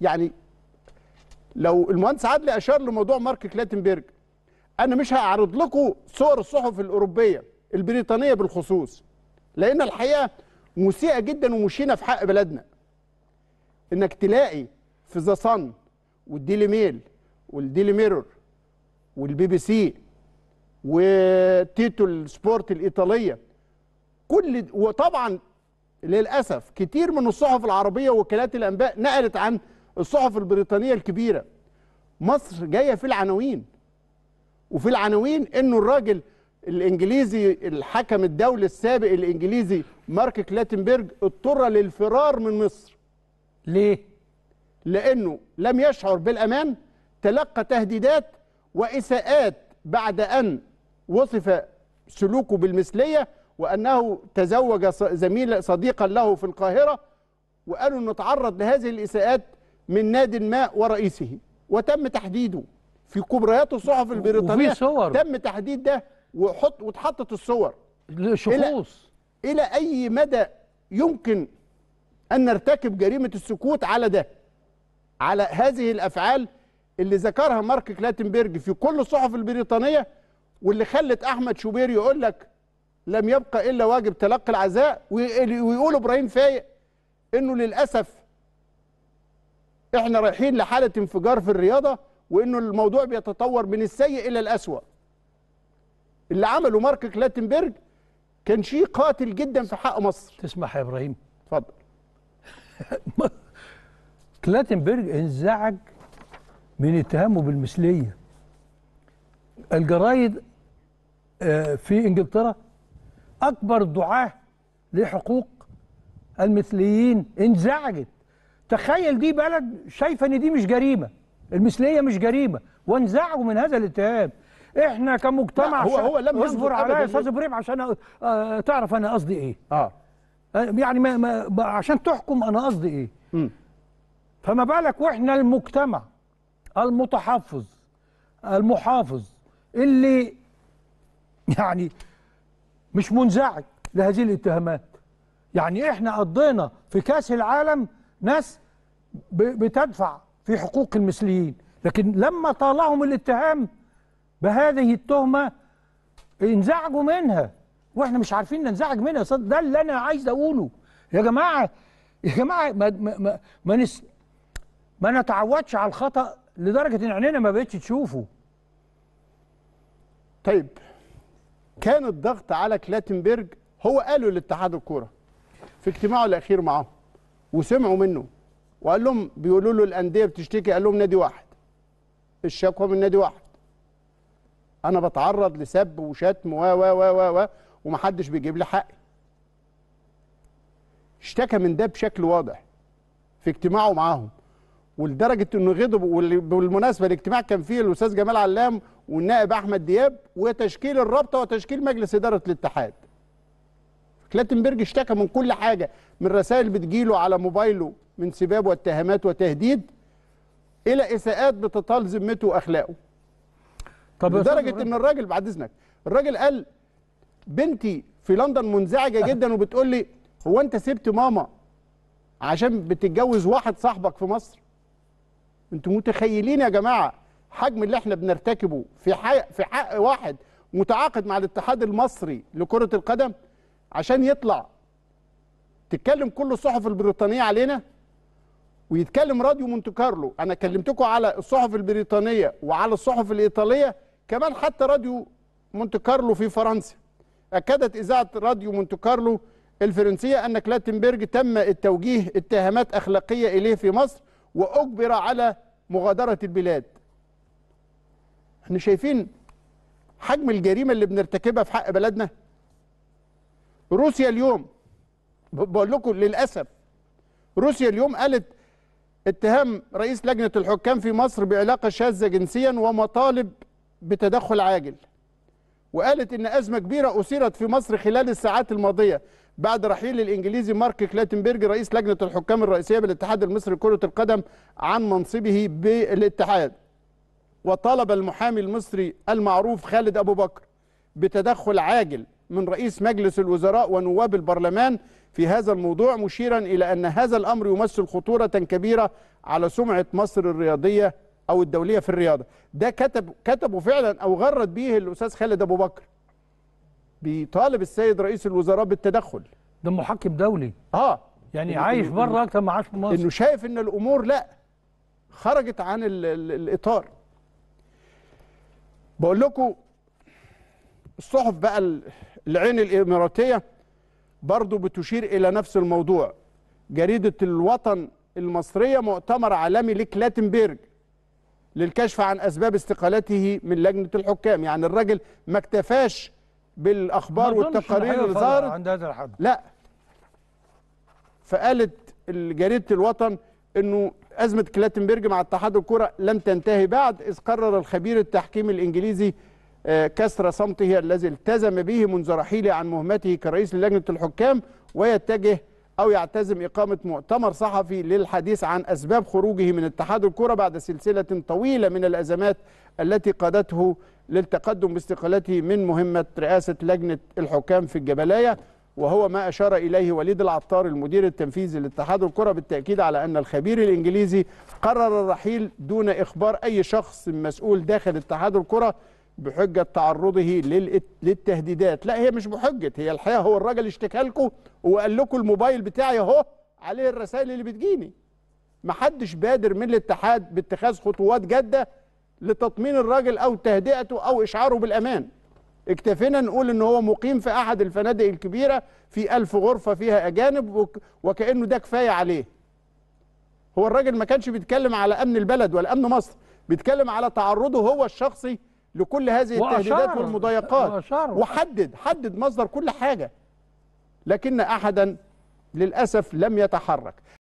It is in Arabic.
يعني لو المهندس عدلي اشار لموضوع مارك كلاتنبرج انا مش هعرض لكم صور الصحف الاوروبيه البريطانيه بالخصوص لان الحقيقه مسيئه جدا ومشينه في حق بلدنا انك تلاقي في ذا صن والديلي ميل والديلي ميرور والبي بي سي وتيتو السبورت الايطاليه كل وطبعا للاسف كتير من الصحف العربيه ووكالات الانباء نقلت عن الصحف البريطانيه الكبيره مصر جايه في العناوين وفي العناوين انه الراجل الانجليزي الحكم الدولي السابق الانجليزي مارك كلاتنبرج اضطر للفرار من مصر ليه لانه لم يشعر بالامان تلقى تهديدات واساءات بعد ان وصف سلوكه بالمثليه وانه تزوج زميل صديقا له في القاهره وقالوا انه تعرض لهذه الاساءات من ناد ما ورئيسه وتم تحديده في كبريات الصحف البريطانيه صور. تم تحديد ده وحط واتحطت الصور الشخوص إلى, الى اي مدى يمكن ان نرتكب جريمه السكوت على ده على هذه الافعال اللي ذكرها مارك كلاتنبرج في كل الصحف البريطانيه واللي خلت احمد شوبير يقول لك لم يبقى الا واجب تلقي العزاء ويقول ابراهيم فايق انه للاسف احنا رايحين لحاله انفجار في الرياضه وانه الموضوع بيتطور من السيء الى الاسوأ اللي عمله مارك كلاتنبرج كان شيء قاتل جدا في حق مصر تسمح يا ابراهيم اتفضل كلاتنبرج انزعج من اتهامه بالمثليه الجرايد آه، في انجلترا اكبر دعاه لحقوق المثليين انزعجت تخيل دي بلد شايفه ان دي مش جريمه المثليه مش جريمه وانزعوا من هذا الاتهام احنا كمجتمع هو هو لم يصبر على استاذ ابراهيم عشان آه، تعرف انا قصدي ايه اه, آه، يعني ما ما عشان تحكم انا قصدي ايه م. فما بالك واحنا المجتمع المتحفظ المحافظ اللي يعني مش منزعج لهذه الاتهامات يعني احنا قضينا في كاس العالم ناس بتدفع في حقوق المثليين لكن لما طالهم الاتهام بهذه التهمة انزعجوا منها واحنا مش عارفين ننزعج منها ده اللي انا عايز اقوله يا جماعة يا جماعة ما, ما, ما, نس ما نتعودش على الخطأ لدرجة ان عينينا ما بقتش تشوفه طيب كان الضغط على كلاتنبرج هو قاله لاتحاد الكورة في اجتماعه الأخير معاهم وسمعوا منه وقال لهم بيقولوا له الانديه بتشتكي قال لهم نادي واحد الشكوى من نادي واحد انا بتعرض لسب وشتم و و و و ومحدش بيجيب لي حقي اشتكى من ده بشكل واضح في اجتماعه معاهم ولدرجه انه غضب وبالمناسبه الاجتماع كان فيه الاستاذ جمال علام والنائب احمد دياب وتشكيل الرابطه وتشكيل مجلس اداره الاتحاد كلاتنبرج اشتكى من كل حاجه من رسائل بتجيله على موبايله من سباب واتهامات وتهديد الى اساءات بتطال ذمته واخلاقه طب لدرجه ان الراجل بعد اذنك الراجل قال بنتي في لندن منزعجه جدا وبتقول لي هو انت سبت ماما عشان بتتجوز واحد صاحبك في مصر انتوا متخيلين يا جماعه حجم اللي احنا بنرتكبه في حق في حق واحد متعاقد مع الاتحاد المصري لكره القدم عشان يطلع تتكلم كل الصحف البريطانيه علينا ويتكلم راديو مونتو كارلو انا كلمتكم على الصحف البريطانيه وعلى الصحف الايطاليه كمان حتى راديو مونتو كارلو في فرنسا اكدت اذاعه راديو مونتو كارلو الفرنسيه ان كلاتنبرج تم التوجيه اتهامات اخلاقيه اليه في مصر واجبر على مغادره البلاد احنا شايفين حجم الجريمه اللي بنرتكبها في حق بلدنا روسيا اليوم بقول لكم للاسف روسيا اليوم قالت اتهام رئيس لجنه الحكام في مصر بعلاقه شاذه جنسيا ومطالب بتدخل عاجل وقالت ان ازمه كبيره اثيرت في مصر خلال الساعات الماضيه بعد رحيل الانجليزي مارك كلاتنبرج رئيس لجنه الحكام الرئيسيه بالاتحاد المصري لكره القدم عن منصبه بالاتحاد وطالب المحامي المصري المعروف خالد ابو بكر بتدخل عاجل من رئيس مجلس الوزراء ونواب البرلمان في هذا الموضوع مشيرا إلى أن هذا الأمر يمثل خطورة كبيرة على سمعة مصر الرياضية أو الدولية في الرياضة ده كتب كتبه فعلا أو غرد به الأستاذ خالد أبو بكر بيطالب السيد رئيس الوزراء بالتدخل ده محكم دولي اه يعني عايش بره اكتر ما عاش في مصر انه شايف ان الامور لا خرجت عن الـ الـ الاطار بقول لكم الصحف بقى العين الإماراتية برضو بتشير إلى نفس الموضوع جريدة الوطن المصرية مؤتمر عالمي لكلاتنبرج للكشف عن أسباب استقالته من لجنة الحكام يعني الراجل ما اكتفاش بالأخبار والتقارير اللي ظهرت عند هذا الحد لا فقالت جريدة الوطن أنه أزمة كلاتنبرج مع اتحاد الكرة لم تنتهي بعد إذ قرر الخبير التحكيم الإنجليزي آه، كسر صمته الذي التزم به منذ رحيله عن مهمته كرئيس لجنة الحكام ويتجه أو يعتزم إقامة مؤتمر صحفي للحديث عن أسباب خروجه من اتحاد الكرة بعد سلسلة طويلة من الأزمات التي قادته للتقدم باستقالته من مهمة رئاسة لجنة الحكام في الجبلاية وهو ما أشار إليه وليد العطار المدير التنفيذي لاتحاد الكرة بالتأكيد على أن الخبير الإنجليزي قرر الرحيل دون إخبار أي شخص مسؤول داخل اتحاد الكرة بحجة تعرضه للتهديدات لا هي مش بحجة هي الحقيقة هو الراجل اشتكى لكم وقال لكم الموبايل بتاعي اهو عليه الرسائل اللي بتجيني محدش بادر من الاتحاد باتخاذ خطوات جادة لتطمين الراجل أو تهدئته أو إشعاره بالأمان اكتفينا نقول ان هو مقيم في احد الفنادق الكبيره في ألف غرفه فيها اجانب وكانه ده كفايه عليه هو الراجل ما كانش بيتكلم على امن البلد ولا امن مصر بيتكلم على تعرضه هو الشخصي لكل هذه التهديدات والمضايقات وحدد حدد مصدر كل حاجة لكن أحدا للأسف لم يتحرك